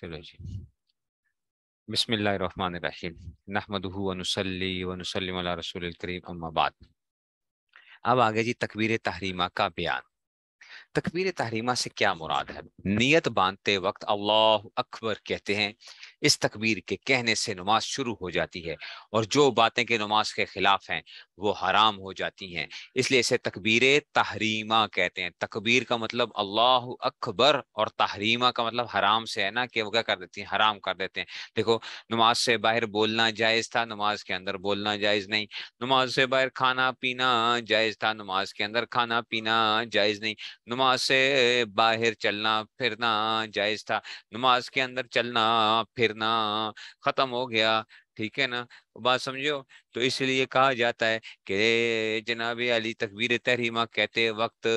चलो जी बसमिल्ल रहीम नहमदनसली वनसलम रसूल करीम अम्माबाद अब आगे जी तकबीर तहरीमा का बयान तकबीर तहरीमा से क्या मुराद है नीयत बांधते वक्त अल्लाह अकबर कहते हैं इस तकबीर के कहने से नमाज शुरू हो जाती है और जो बातें के नमाज के खिलाफ हैं वो हराम हो जाती हैं इसलिए इसे तकबीर तहरीमा कहते हैं तकबीर का मतलब अल्लाह अकबर और तहरीमा का मतलब हराम से है ना कि वो क्या कर देती हैं हराम कर देते हैं देखो नमाज से बाहर बोलना जायज़ था नमाज के अंदर बोलना जायज़ नहीं नमाज से बाहर खाना पीना जायज़ था नमाज के अंदर खाना पीना जायज़ नहीं नमाज से बाहर चलना फिरना जायज़ था नमाज के अंदर चलना फिर फिरना खत्म हो गया ठीक है ना बात समझो तो इसलिए कहा जाता है कि जनाब अली तकबीर तहरीमा कहते वक्त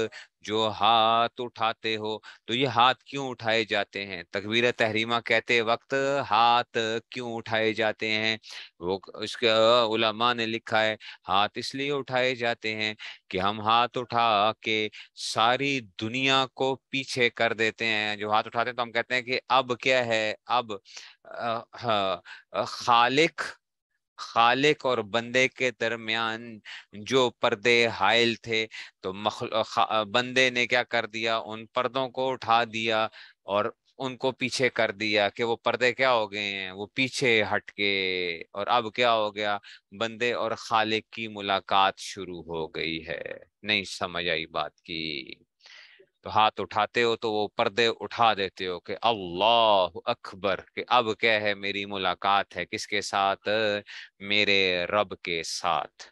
जो हाथ उठाते हो तो ये हाथ क्यों उठाए जाते हैं तकबीर तहरीमा कहते वक्त हाथ क्यों उठाए जाते हैं वो उसके उलमा ने लिखा है हाथ इसलिए उठाए जाते हैं कि हम हाथ उठा के सारी दुनिया को पीछे कर देते हैं जो हाथ उठाते हैं तो हम कहते हैं कि अब क्या है अब हाँ, खालिख खालिक और बंदे के दरमियान जो पर्दे हायल थे तो बंदे ने क्या कर दिया उन पर्दों को उठा दिया और उनको पीछे कर दिया कि वो पर्दे क्या हो गए हैं वो पीछे हट गए और अब क्या हो गया बंदे और खालिक की मुलाकात शुरू हो गई है नहीं समझ आई बात की तो हाथ उठाते हो तो वो पर्दे उठा देते हो कि अल्लाह अकबर कि अब क्या है मेरी मुलाकात है किसके साथ मेरे रब के साथ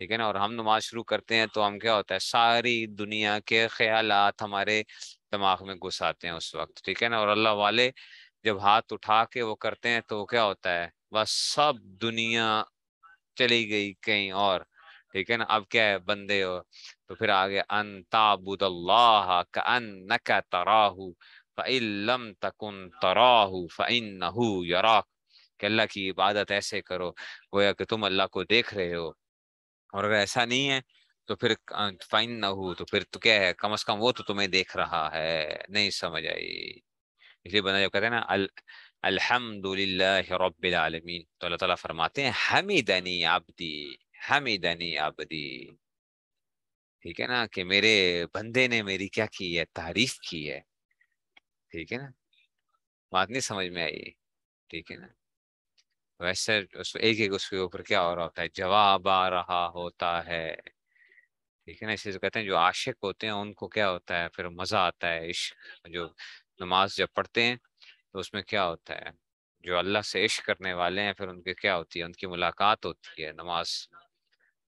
ठीक है ना और हम नमाज शुरू करते हैं तो हम क्या होता है सारी दुनिया के ख्याल हमारे दिमाग में घुस आते हैं उस वक्त ठीक है ना और अल्लाह वाले जब हाथ उठा के वो करते हैं तो क्या होता है बस सब दुनिया चली गई कहीं और ठीक है ना अब क्या है बंदे हो तो फिर आगे अंताबुद अल्लाह का अन का तकुन तराहू फ़िन यराक अल्लाह की इबादत ऐसे करो गोया कि तुम अल्लाह को देख रहे हो और अगर ऐसा नहीं है तो फिर फाइन ना हो तो फिर तो क्या है कम से कम वो तो तुम्हें देख रहा है नहीं समझ आई इसलिए बना जो कहते हैं ना अल अलहमदुल्ला रबालमीन तो अल्लाह ताला फरमाते हैं हमीदनी आबदी हमिदनी आबदी ठीक है ना कि मेरे बंदे ने मेरी क्या की है तारीफ की है ठीक है ना बात नहीं समझ में आई ठीक है ना वैसे उस एक एक उसके ऊपर क्या हो रहा होता है जवाब आ रहा होता है ठीक है ना से कहते हैं जो आशिक होते हैं उनको क्या होता है फिर मज़ा आता है इश्क जो नमाज जब पढ़ते हैं तो उसमें क्या होता है जो अल्लाह से इश्क करने वाले हैं फिर उनके क्या होती है उनकी मुलाकात होती है नमाज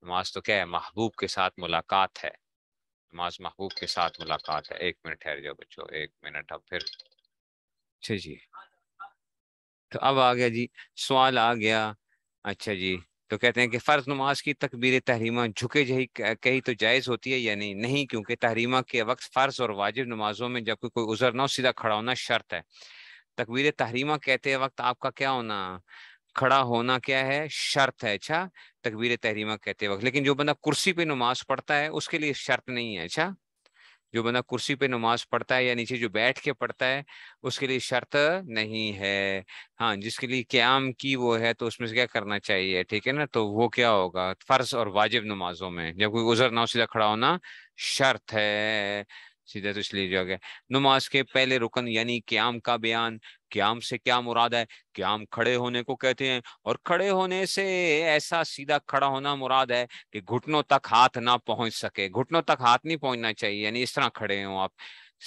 नमाज तो क्या है महबूब के साथ मुलाकात है नमाज महबूब के साथ मुलाकात है एक मिनट ठहर जाओ बच्चों एक मिनट अब फिर अच्छा जी तो अब आ गया जी सवाल आ गया अच्छा जी तो कहते हैं कि फ़र्ज नमाज की तकबीर तहरीमा झुके जही कही तो जायज़ होती है या नहीं नहीं क्योंकि तहरीमा के वक्त फ़र्ज और वाजिब नमाजों में जब कोई उजर ना हो सीधा खड़ा होना शर्त है तकबीर तहरीमा कहते वक्त आपका क्या होना खड़ा होना क्या है शर्त है अच्छा तकबीर तहरीमा कहते वक्त लेकिन जो बंदा कुर्सी पे नमाज पढ़ता है उसके लिए शर्त नहीं है अच्छा जो बंदा कुर्सी पे नमाज पढ़ता है या नीचे जो बैठ के पढ़ता है उसके लिए शर्त नहीं है हाँ जिसके लिए क्याम की वो है तो उसमें से क्या करना चाहिए ठीक है ना तो वो क्या होगा फर्ज और वाजिब नमाजों में जब कोई उजर ना सीधा खड़ा होना शर्त है सीधे तो इसलिए जो गया नमाज के पहले रुकन यानी क्याम का बयान क्याम से क्या मुराद है क्याम खड़े होने को कहते हैं और खड़े होने से ऐसा सीधा खड़ा होना मुराद है कि घुटनों तक हाथ ना पहुंच सके घुटनों तक हाथ नहीं पहुंचना चाहिए यानी इस तरह खड़े हो आप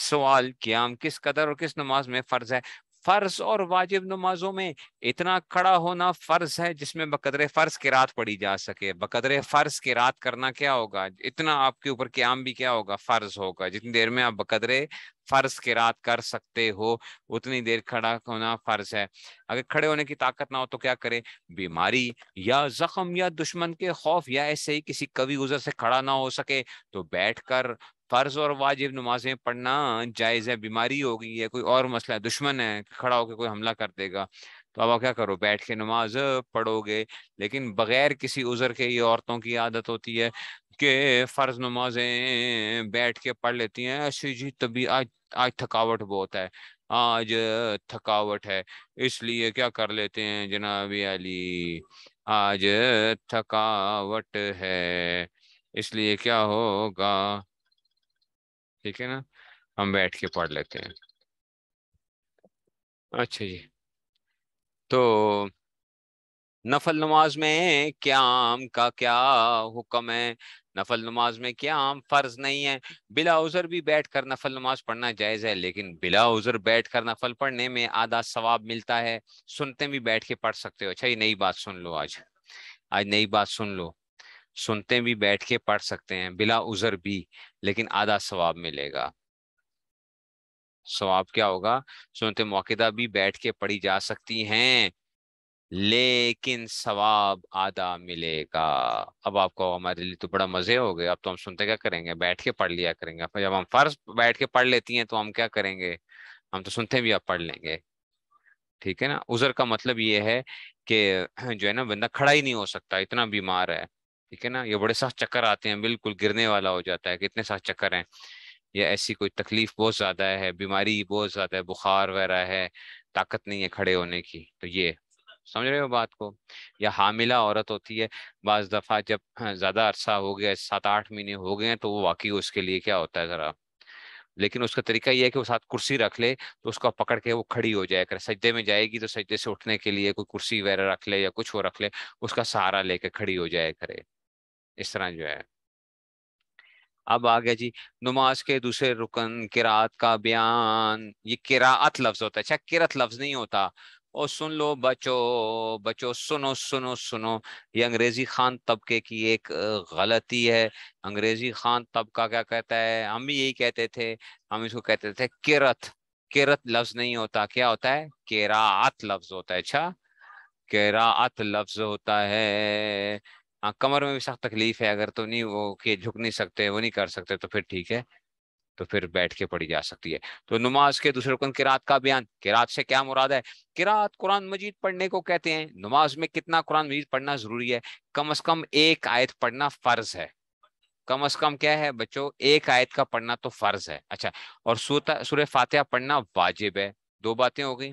सवाल क्याम किस कदर और किस नमाज में फर्ज है फर्ज और वाजिब नमाजों में इतना खड़ा होना फर्ज है जिसमें बकदर फर्ज की रात पड़ी जा सके बकदर फर्ज की रात करना क्या होगा इतना आपके ऊपर क्याम भी क्या होगा फर्ज होगा जितनी देर में आप बकदर फर्ज की रात कर सकते हो उतनी देर खड़ा होना फर्ज है अगर खड़े होने की ताकत ना हो तो क्या करें बीमारी या जख्म या दुश्मन के खौफ या ऐसे ही किसी कवि गुजर से खड़ा ना हो सके तो बैठकर फ़र्ज और वाजिब नमाजें पढ़ना जायज़ है बीमारी हो गई है कोई और मसला है दुश्मन है खड़ा होकर कोई हमला कर देगा तो अब आप क्या करो बैठ के नमाज पढ़ोगे लेकिन बगैर किसी उज़र के ये औरतों की आदत होती है कि फ़र्ज नमाजें बैठ के पढ़ लेती हैं ऐसी जी तभी आज आज थकावट बहुत है आज थकावट है इसलिए क्या कर लेते हैं जनाब अली आज थकावट है इसलिए क्या होगा ठीक है ना हम बैठ के पढ़ लेते हैं अच्छा जी तो नफल नमाज में क्याम का क्या हुक्म है नफल नमाज में क्याम फर्ज नहीं है बिला उजर भी बैठ कर नफल नमाज पढ़ना जायज़ है लेकिन बिला उजर बैठ कर नफल पढ़ने में आधा सवाब मिलता है सुनते भी बैठ के पढ़ सकते हो अच्छा ये नई बात सुन लो आज आज नई बात सुन लो सुनते भी बैठ के पढ़ सकते हैं बिला उजर भी लेकिन आधा सवाब मिलेगा सवाब क्या होगा सुनते मौकेदा भी बैठ के पढ़ी जा सकती हैं लेकिन सवाब आधा मिलेगा अब आपको हमारे लिए तो बड़ा मजे हो गए अब तो हम सुनते क्या करेंगे बैठ के पढ़ लिया करेंगे जब हम फर्ज बैठ के पढ़ लेती हैं तो हम क्या करेंगे हम तो सुनते भी अब पढ़ लेंगे ठीक है ना उजर का मतलब ये है कि जो है ना बंदा खड़ा ही नहीं हो सकता इतना बीमार है ठीक है ना ये बड़े सख्त चक्कर आते हैं बिल्कुल गिरने वाला हो जाता है कितने सख्त चक्कर हैं या ऐसी कोई तकलीफ बहुत ज़्यादा है बीमारी बहुत ज़्यादा है बुखार वगैरह है ताकत नहीं है खड़े होने की तो ये समझ रहे हो बात को या हामिला औरत होती है बज दफ़ा जब हाँ, ज़्यादा अरसा हो गया सात आठ महीने हो गए तो वो वाकई उसके लिए क्या होता है ज़रा लेकिन उसका तरीका यह है कि वो साथ कुर्सी रख ले तो उसको पकड़ के वो खड़ी हो जाए अगर सजदे में जाएगी तो सजदे से उठने के लिए कोई कुर्सी वगैरह रख ले या कुछ वो रख ले उसका सहारा लेके खड़ी हो जाए करे इस तरह जो है अब आ गया जी नमाज के दूसरे रुकन किरात का बयान ये किरात लफ्ज होता है अच्छा किरत लफ्ज नहीं होता ओ सुन लो बचो बचो सुनो सुनो सुनो ये अंग्रेजी खान तबके की एक गलती है अंग्रेजी खान तबका क्या कहता है हम भी यही कहते थे हम इसको कहते थे किरत किरत लफ्ज नहीं होता क्या होता है केरात लफ्ज होता है अच्छा केरात लफ्ज होता है हाँ कमर में भी सख्त तकलीफ है अगर तो नहीं वो कि झुक नहीं सकते वो नहीं कर सकते तो फिर ठीक है तो फिर बैठ के पढ़ी जा सकती है तो नमाज के दूसरे रुकन किरात का बयान किरात से क्या मुराद है किरात कुरान मजीद पढ़ने को कहते हैं नमाज में कितना कुरान मजीद पढ़ना जरूरी है कम अज कम एक आयत पढ़ना फर्ज है कम अज कम क्या है बच्चों एक आयत का पढ़ना तो फर्ज है अच्छा और सूर्य फातह पढ़ना वाजिब है दो बातें हो गई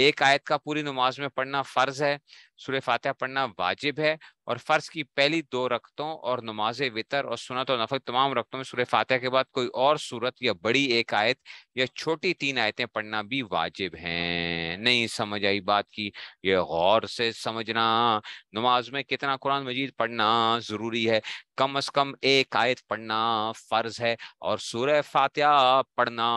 एक आयत का पूरी नमाज में पढ़ना फ़र्ज है सूर्य फातह पढ़ना वाजिब है और फ़र्ज की पहली दो रक्तों और नमाज वितर और सुनत और नफल तमाम रक्तों में सूर्य फातह के बाद कोई और सूरत या बड़ी एक आयत या छोटी तीन आयतें पढ़ना भी वाजिब हैं हैं नहीं समझ आई बात की ये गौर से समझना नमाज में कितना कुरान मजीद पढ़ना जरूरी है कम से कम एक आयत पढ़ना फ़र्ज है और सूरह फातिहा पढ़ना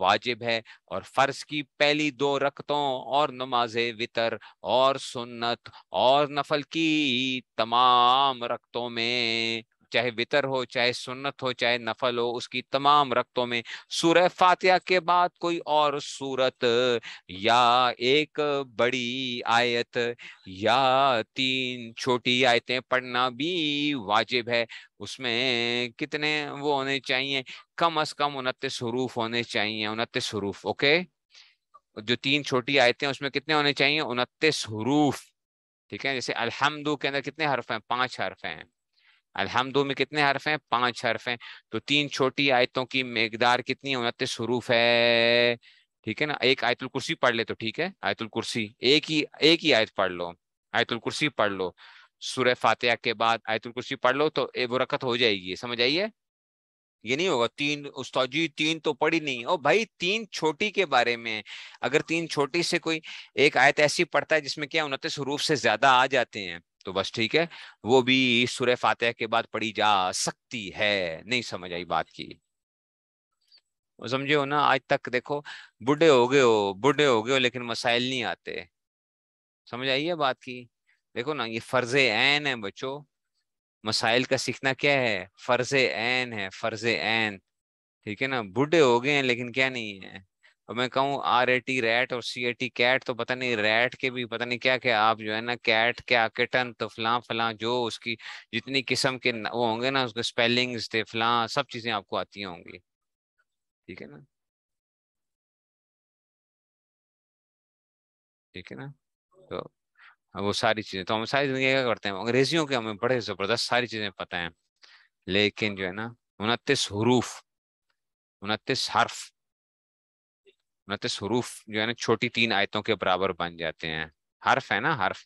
वाजिब है और फ़र्ज की पहली दो रकतों और नमाज वितर और सुन्नत और नफल की तमाम रकतों में चाहे वितर हो चाहे सुन्नत हो चाहे नफल हो उसकी तमाम रक्तों में सूरह फातिहा के बाद कोई और सूरत या एक बड़ी आयत या तीन छोटी आयतें पढ़ना भी वाजिब है उसमें कितने वो होने चाहिए कम अज कम उनतीस हरूफ होने चाहिए उनतीस हरूफ ओके जो तीन छोटी आयतें उसमें कितने होने चाहिए उनतीस हरूफ ठीक है जैसे अलहमदू के अंदर कितने हर्फ हैं पांच हर्फ हैं अलहमदो में कितने हर्फ हैं पांच हर्फ हैं तो तीन छोटी आयतों की मेदार कितनी है उनतीस हरूफ है ठीक है ना एक आयतुल कुर्सी पढ़ ले तो ठीक है आयतुल कुर्सी एक ही एक ही आयत पढ़ लो आयतुल कुर्सी पढ़ लो सुर फातिया के बाद आयतुल कुर्सी पढ़ लो तो ए बुरकत हो जाएगी समझ आइए ये नहीं होगा तीन उस तीन तो पढ़ी नहीं ओ भाई तीन छोटी के बारे में अगर तीन छोटी से कोई एक आयत ऐसी पढ़ता है जिसमें क्या उनतीस हरूफ से ज्यादा आ जाते हैं तो बस ठीक है वो भी सुरह फातह के बाद पढ़ी जा सकती है नहीं समझ आई बात की समझे हो ना आज तक देखो बुढ़े हो गए हो बूढ़े हो गए हो लेकिन मसाइल नहीं आते समझ आई है बात की देखो ना ये फर्ज ऐन है बच्चों मसाइल का सीखना क्या है फर्ज ऐन है फर्ज ऐन ठीक है ना बूढ़े हो गए हैं लेकिन क्या नहीं है और मैं कहूँ आर ए टी रैट और सी ए टी कैट तो पता नहीं रैट के भी पता नहीं क्या क्या आप जो है ना कैट क्या किटन तो फलां फलां जो उसकी जितनी किस्म के वो होंगे ना उसके स्पेलिंग्स थे फलां सब चीज़ें आपको आती होंगी ठीक है ना ठीक है ना तो वो सारी चीज़ें तो हम सारी जिंदगी क्या करते हैं अंग्रेजियों के हमें बड़े ज़बरदस्त सारी चीज़ें पता है लेकिन जो है ना उनतीस हरूफ उनतीस हर्फ उनतीस हरूफ जो है ना छोटी तीन आयतों के बराबर बन जाते हैं हर्फ है ना हर्फ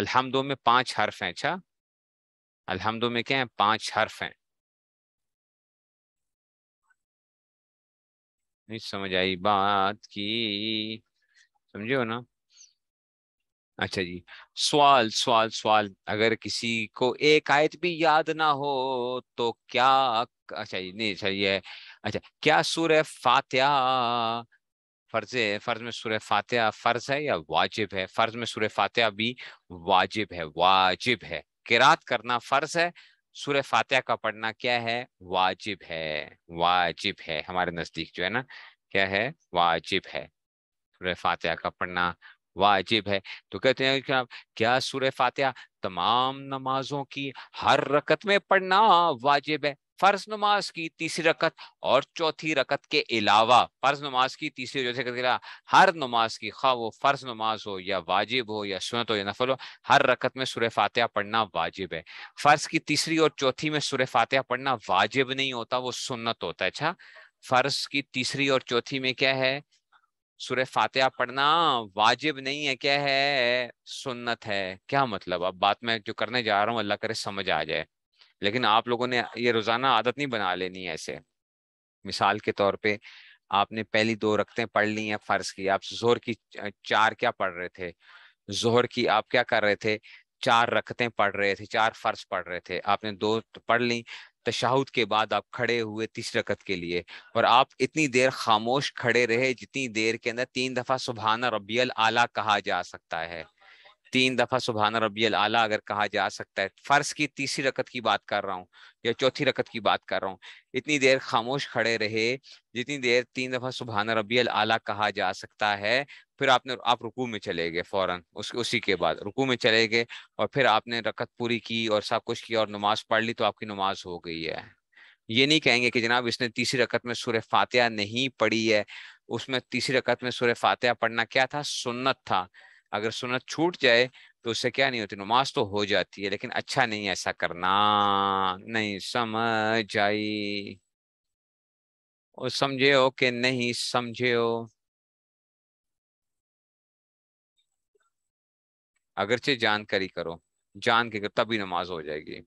अलहमदो में पांच हर्फ हैं अच्छा अलहमदो में क्या है पांच हर्फ हैं नहीं समझ आई बात की समझे ना अच्छा जी सवाल सवाल सवाल अगर किसी को एक आयत भी याद ना हो तो क्या अच्छा जी नहीं अच्छा ये अच्छा क्या सूर्य फात्या फर्ज है फर्ज में सूर्य फातिहा फर्ज है या वाजिब है फर्ज में सूर्य फातिहा भी वाजिब है वाजिब है किरात करना फर्ज है सूर्य फातिहा का पढ़ना क्या है वाजिब है वाजिब है हमारे नजदीक जो है ना क्या है वाजिब है सूर्य फातिहा का पढ़ना वाजिब है तो कहते हैं कि आप क्या सूर्य फातिहा तमाम नमाजों की हर रकत में पढ़ना वाजिब है फर्ज नमाज की तीसरी रकत और चौथी रकत के अलावा फर्ज नमाज की तीसरी चौथी हर नमाज की खा वो फर्ज नमाज हो या वाजिब हो या सुनत हो या नफल हो हर रकत में सुर फातह पढ़ना वाजिब है फर्ज की तीसरी और चौथी में सुर फातह पढ़ना वाजिब नहीं होता वो सुन्नत होता है अच्छा फर्ज की तीसरी और चौथी में क्या है सुर फातह पढ़ना वाजिब नहीं है क्या है सुन्नत है क्या मतलब अब बात मैं जो करने जा रहा हूँ अल्लाह करे समझ आ जाए लेकिन आप लोगों ने ये रोजाना आदत नहीं बना लेनी है ऐसे मिसाल के तौर पे आपने पहली दो रखते पढ़ ली हैं फर्ज की आप जोर की चार क्या पढ़ रहे थे जोहर की आप क्या कर रहे थे चार रखते पढ़ रहे थे चार फर्ज पढ़ रहे थे आपने दो पढ़ ली तशाहुद के बाद आप खड़े हुए तीस रकत के लिए और आप इतनी देर खामोश खड़े रहे जितनी देर के अंदर तीन दफा सुबहाना रबियल आला कहा जा सकता है तीन दफा सुबहाना रबी आला अगर कहा जा सकता है फर्ज की तीसरी रकत की बात कर रहा हूँ या चौथी रकत की बात कर रहा हूँ इतनी देर खामोश खड़े रहे जितनी देर तीन दफा सुबहाना रबी आला कहा जा सकता है फिर आपने आप रुकू में चले गए फौरन उस उसी के बाद रुकू में चले गए और फिर आपने रकत पूरी की और सब कुछ किया और नमाज पढ़ ली तो आपकी नमाज हो गई है ये नहीं कहेंगे कि जनाब इसने तीसरी रकत में सुर फातह नहीं पढ़ी है उसमें तीसरी रकत में सुर फातह पढ़ना क्या था सुन्नत था अगर सुनत छूट जाए तो उससे क्या नहीं होती नमाज तो हो जाती है लेकिन अच्छा नहीं है ऐसा करना नहीं समझ आई और समझे हो कि नहीं समझे हो अगरचे जानकारी करो जान के तब भी नमाज हो जाएगी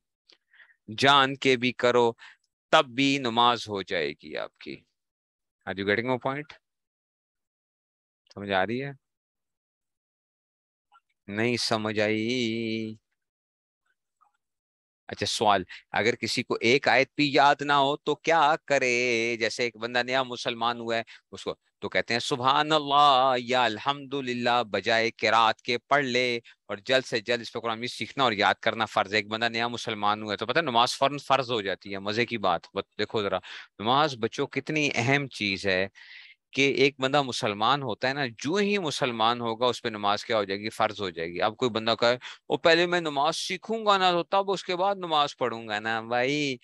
जान के भी करो तब भी नमाज हो जाएगी आपकी आर यू गेटिंग पॉइंट समझ आ रही है नहीं समझ आई अच्छा सवाल अगर किसी को एक आयत भी याद ना हो तो क्या करे जैसे एक बंदा नया मुसलमान हुआ है उसको तो कहते हैं सुबह अल्लाह या अल्हम्दुलिल्लाह बजाय किरात के पढ़ ले और जल्द से जल्द इस पर कुरान सीखना और याद करना फ़र्ज़ है एक बंदा नया मुसलमान हुआ है तो पता है नमाज फौरन फ़र्ज़ हो जाती है मज़े की बात देखो ज़रा नमाज बच्चों कितनी अहम चीज़ है कि एक बंदा मुसलमान होता है ना जो ही मुसलमान होगा उस पर नमाज क्या हो जाएगी फ़र्ज हो जाएगी अब कोई बंदा कहे वो पहले मैं नमाज सीखूंगा ना तो तब उसके बाद नमाज पढ़ूंगा ना भाई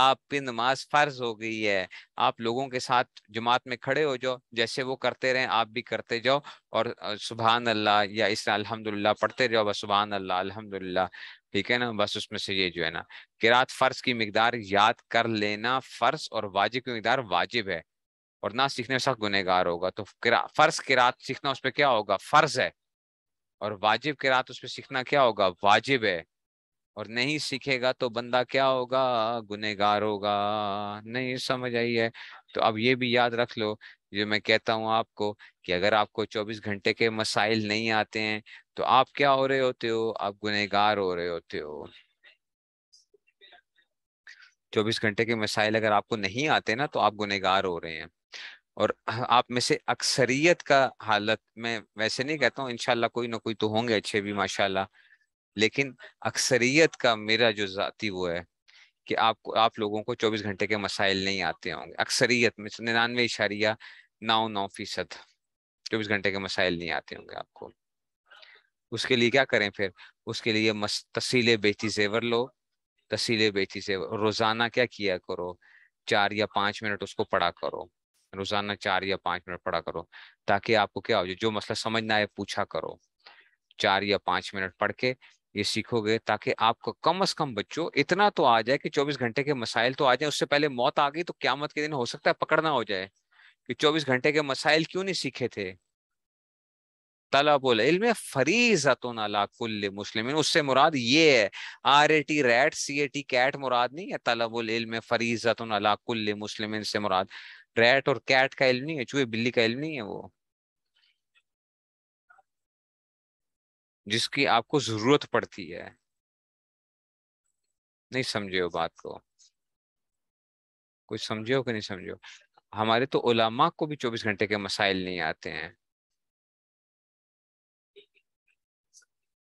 आपकी नमाज फ़र्ज हो गई है आप लोगों के साथ जमात में खड़े हो जाओ जैसे वो करते रहें आप भी करते जाओ और सुबह अल्लाह या इस अल्हम्दुलिल्लाह पढ़ते जाओ बस सुबह अल्लाह अल्हम्दुलिल्लाह ठीक है ना बस उसमें से ये जो है ना किरात फ़र्ज की मकदार याद कर लेना फ़र्ज और वाजिब की मकदार वाजिब है और ना सीखने सख्त गुनहगार होगा तो किरा, फर्ज किरात सीखना उस पर क्या होगा फर्ज है और वाजिब किरात उस पर सीखना क्या होगा वाजिब है और नहीं सीखेगा तो बंदा क्या होगा गुनहगार होगा नहीं समझ आई है तो अब ये भी याद रख लो जो मैं कहता हूँ आपको कि अगर आपको 24 घंटे के मसाइल नहीं आते हैं तो आप क्या हो रहे होते हो आप गुनहगार हो रहे होते हो 24 घंटे के मसाइल अगर आपको नहीं आते ना तो आप गुनहगार हो रहे हैं और हाँ, आप में से अक्सरियत का हालत मैं वैसे नहीं कहता हूँ इनशाला कोई ना कोई तो होंगे अच्छे भी माशाल्लाह लेकिन अक्सरियत का मेरा जो जाती वो है कि आप आप लोगों को 24 घंटे के मसाइल नहीं आते होंगे अक्सरियत में निन्यानवे इशारिया नौ नौ फीसद चौबीस घंटे के मसाइल नहीं आते होंगे आपको उसके लिए क्या करें फिर उसके लिए मस तसीले बेची जेवर लो तसीले बेची जेवर रोजाना क्या किया करो चार या पाँच मिनट उसको पढ़ा करो रोजाना चार या पांच मिनट पढ़ा करो ताकि आपको क्या हो जाए जो मसला समझ ना आए पूछा करो चार या पांच मिनट पढ़ के ये सीखोगे ताकि आपको कम अज कम बच्चों इतना तो आ जाए कि 24 घंटे के मसाइल तो आ जाए उससे पहले मौत आ गई तो क्यामत के दिन हो सकता है पकड़ना हो जाए कि 24 घंटे के मसाइल क्यों नहीं सीखे थे तला बोले फरीजतुन कुल मुस्लिम उससे मुराद ये है R A T rate C A T cat मुराद नहीं है तलबुल इल्म फरीजतुन मुस्लिम से मुराद रैट और कैट का इल्म नहीं है चूहे बिल्ली का इल्म नहीं है वो जिसकी आपको जरूरत पड़ती है नहीं समझे हो बात को कुछ समझे हो कि नहीं समझे हो हमारे तो ओलामा को भी 24 घंटे के मसाइल नहीं आते हैं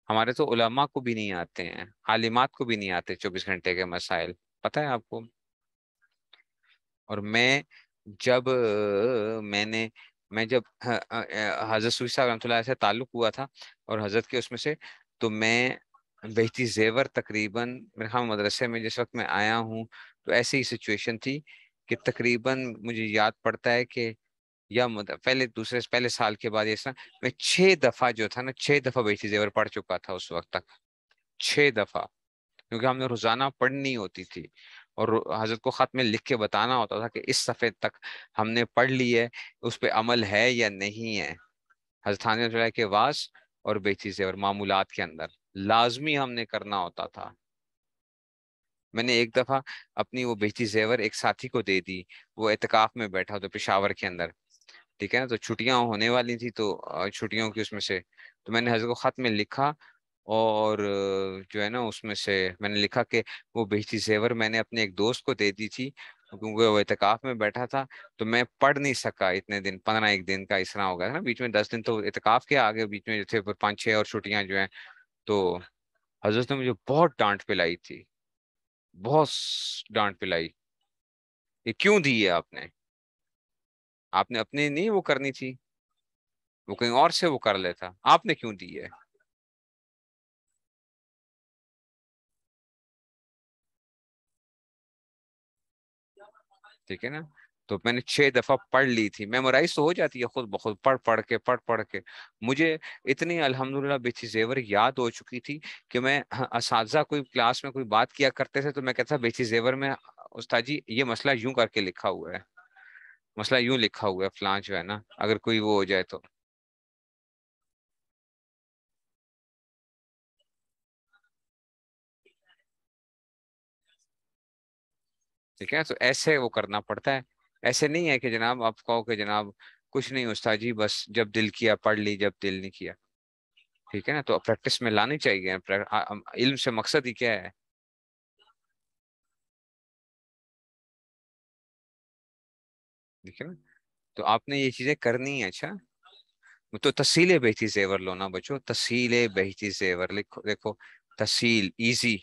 हमारे तो उलमा को भी नहीं आते हैं आलिमात को भी नहीं आते 24 घंटे के मसाइल पता है आपको और मैं जब मैंने मैं जब हजरत सूफी साहब से ताल्लुक हुआ था और हजरत के उसमें से तो मैं बहती जेवर तकरीबन मेरे खाम मदरसे में जिस वक्त मैं आया हूँ तो ऐसी ही सिचुएशन थी कि तकरीबन मुझे याद पड़ता है कि या पहले दूसरे पहले साल के बाद ऐसा मैं छः दफ़ा जो था ना छः दफ़ा बहती जेवर पढ़ चुका था उस वक्त तक छः दफ़ा क्योंकि हमने रोज़ाना पढ़नी होती थी और हजरत को ख़त में लिख के बताना होता था कि इस सफ़े तक हमने पढ़ ली है उस पर अमल है या नहीं है हजरत के वास और बेची से और मामूलत के अंदर लाजमी हमने करना होता था मैंने एक दफ़ा अपनी वो बेची जेवर एक साथी को दे दी वो एहतिकाफ में बैठा तो पेशावर के अंदर ठीक है ना तो छुट्टियां होने वाली थी तो छुट्टियों की उसमें से तो मैंने हजरत को ख़त में लिखा और जो है ना उसमें से मैंने लिखा कि वो बेहती जेवर मैंने अपने एक दोस्त को दे दी थी क्योंकि वो एहतिकाफ में बैठा था तो मैं पढ़ नहीं सका इतने दिन पंद्रह एक दिन का इसरा हो गया था ना बीच में दस दिन तो एहतिकाफ के आगे बीच में जो थे पाँच छः और छुट्टियाँ जो हैं तो हजरत ने मुझे बहुत डांट पिलाई थी बहुत डांट पिलाई ये क्यों दी है आपने आपने अपनी नहीं वो करनी थी वो कहीं और से वो कर लेता आपने क्यों दी है ठीक है ना तो मैंने छह दफा पढ़ ली थी मेमोराइज तो हो जाती है खुद ब खुद पढ़ पढ़ के पढ़ पढ़ के मुझे इतनी अल्हम्दुलिल्लाह बेची जेवर याद हो चुकी थी कि मैं हाँ, इस कोई क्लास में कोई बात किया करते थे तो मैं कहता बेची जेवर में उस्ताद जी ये मसला यूं करके लिखा हुआ है मसला यूं लिखा हुआ है फलां जो है ना अगर कोई वो हो जाए तो ठीक है तो ऐसे वो करना पड़ता है ऐसे नहीं है कि जनाब आप कहो कि जनाब कुछ नहीं उस्ताद जी बस जब दिल किया पढ़ ली जब दिल नहीं किया ठीक है ना तो प्रैक्टिस में लानी चाहिए इल्म से मकसद ही क्या है ठीक है ना तो आपने ये चीजें करनी है अच्छा तो तसील बहती जेवर लो ना बच्चो तसील बहती जेवर लिखो देखो तसील इजी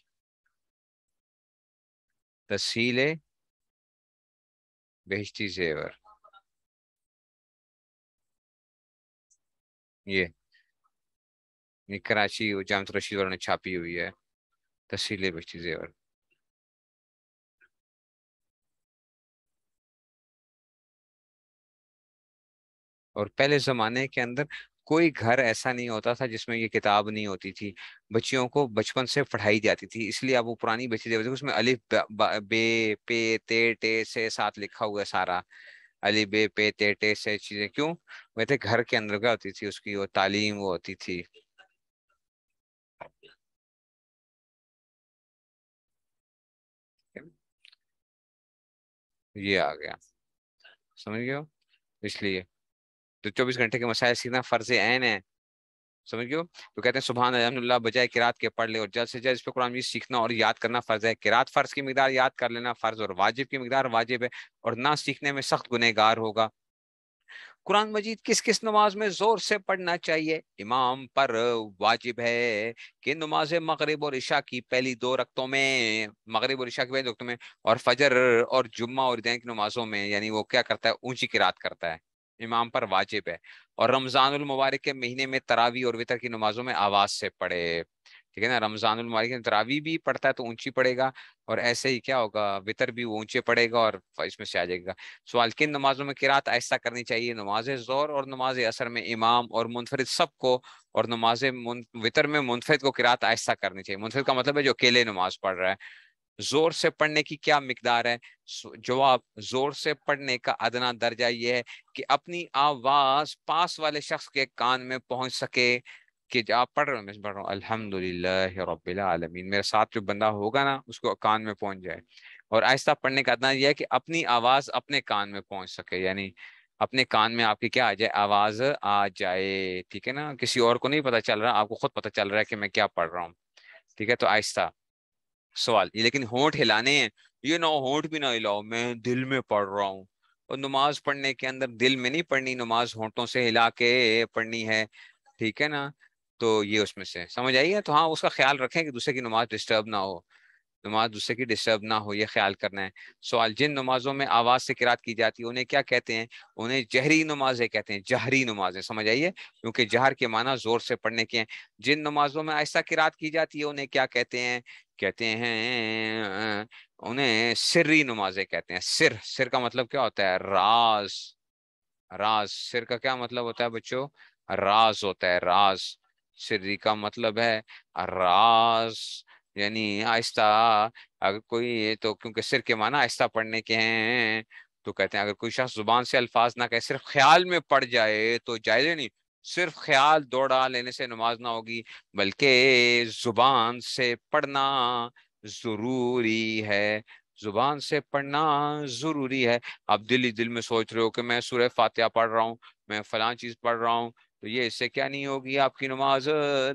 तसील बेहती जेवर ये कराची जामत रशीद वालों ने छापी हुई है तसील बेहती जेवर और पहले ज़माने के अंदर कोई घर ऐसा नहीं होता था जिसमें ये किताब नहीं होती थी बच्चियों को बचपन से पढ़ाई जाती थी इसलिए आप वो पुरानी बच्ची देते उसमें अलिफ बे पे ते टे से साथ लिखा हुआ सारा अली बे पे ते टे से चीजें क्यों वैसे तो घर के अंदर क्या होती थी उसकी वो तालीम वो होती थी ये आ गया समझ गए इसलिए तो चौबीस घंटे के मसाइल सीखना फ़र्ज ऐन है समझ गयो तो कहते हैं सुबह अलहमदिल्ला बजाय किरात के पढ़ ले और जल्द से जल्द इस पर कुरान मजीद सीखना और याद करना फ़र्ज़ है किरात फ़र्ज की मकदार याद कर लेना फ़र्ज और वाजिब की मकदार वाजिब है और ना सीखने में सख्त गुनहगार होगा कुरान मजीद किस किस नमाज में ज़ोर से पढ़ना चाहिए इमाम पर वाजिब है कि नमाज मगरब और इशा की पहली दो रक्तों में मगरब और इशा की पहली दो रक्तों में और फजर और जुम्मा और दैन की नमाज़ों में यानी वो क्या करता है ऊंची किरात करता है इमाम पर वाजिब है और रमजानुल मुबारक के महीने में तरावी और वितर की नमाजों में आवाज से पढ़े ठीक है ना रमजानुल मुबारक तरावी भी पढ़ता है तो ऊंची पड़ेगा और ऐसे ही क्या होगा वितर भी ऊंचे पड़ेगा और इसमें से आ जाएगा सवाल किन नमाजों में किरात ऐसा करनी चाहिए नमाज जोर और नमाज असर में इमाम और मुनफरद सबको और नमाज वितर में मुनफरद को किरात ऐसा करनी चाहिए मुनफरद का मतलब है जो अकेले नमाज पढ़ रहा है जोर से पढ़ने की क्या मकदार है जवाब जोर से पढ़ने का अदना दर्जा यह है कि अपनी आवाज पास वाले शख्स के कान में पहुंच सके कि आप पढ़ रहे हो मैं पढ़ रहा हूँ आलमीन मेरे साथ जो बंदा होगा ना उसको कान में पहुंच जाए और आहिस्ता पढ़ने का अदना यह है कि अपनी आवाज अपने कान में पहुंच सके यानी अपने कान में आपकी क्या आ जाए आवाज आ जाए ठीक है ना किसी और को नहीं पता चल रहा आपको खुद पता चल रहा है कि मैं क्या पढ़ रहा हूँ ठीक है तो आहिस्ता सवाल ये लेकिन होंठ हिलाने हैं ये ना होंठ भी ना हिलाओ मैं दिल में पढ़ रहा हूँ और नमाज पढ़ने के अंदर दिल में नहीं पढ़नी नमाज होंठों से हिला के पढ़नी है ठीक है ना तो ये उसमें से समझ आई है तो हाँ उसका ख्याल रखें कि दूसरे की नमाज डिस्टर्ब ना हो नमाज दूसरे की डिस्टर्ब ना हो ये ख्याल करना है सवाल जिन नमाजों में आवाज़ से किरात की जाती है उन्हें क्या कहते हैं उन्हें जहरी नमाजें कहते हैं जहरी नमाजें समझ आइए क्योंकि जहर के माना ज़ोर से पढ़ने के हैं जिन नमाजों में ऐसा किरात की जाती है उन्हें क्या कहते हैं कहते हैं उन्हें सिर्री नमाजें कहते हैं सिर सिर का मतलब क्या होता है राज राज सिर का क्या मतलब होता है बच्चों राज होता है राज सिर्री का मतलब है राज यानी आहिस्ता अगर कोई तो क्योंकि सिर के माना आहिस्ता पढ़ने के हैं तो कहते हैं अगर कोई शख्स जुबान से अल्फाज ना कहे सिर्फ ख्याल में पड़ जाए तो जायज़ नहीं सिर्फ ख्याल दौड़ा लेने से नमाज ना होगी बल्कि जुबान से पढ़ना ज़रूरी है जुबान से पढ़ना ज़रूरी है आप दिल ही दिल में सोच रहे हो कि मैं सुरह फातिहा पढ़ रहा हूँ मैं फ़लाँ चीज़ पढ़ रहा हूँ तो ये इससे क्या नहीं होगी आपकी नमाज